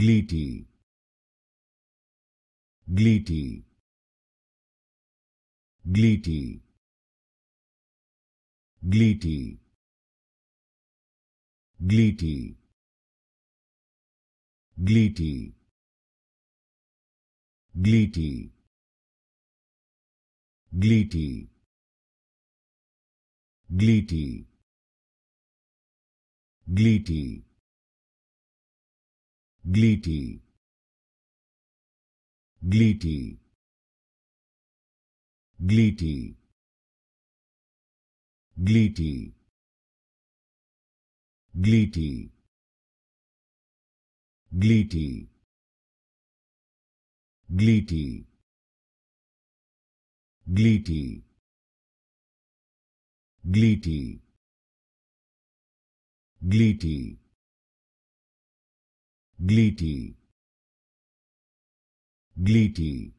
gleety gleety gleety gleety gleety gleety gleety gleety gleety gleety gleety gleety gleety gleety gleety gleety gleety gleety gleety gleety Gleety. Gleety.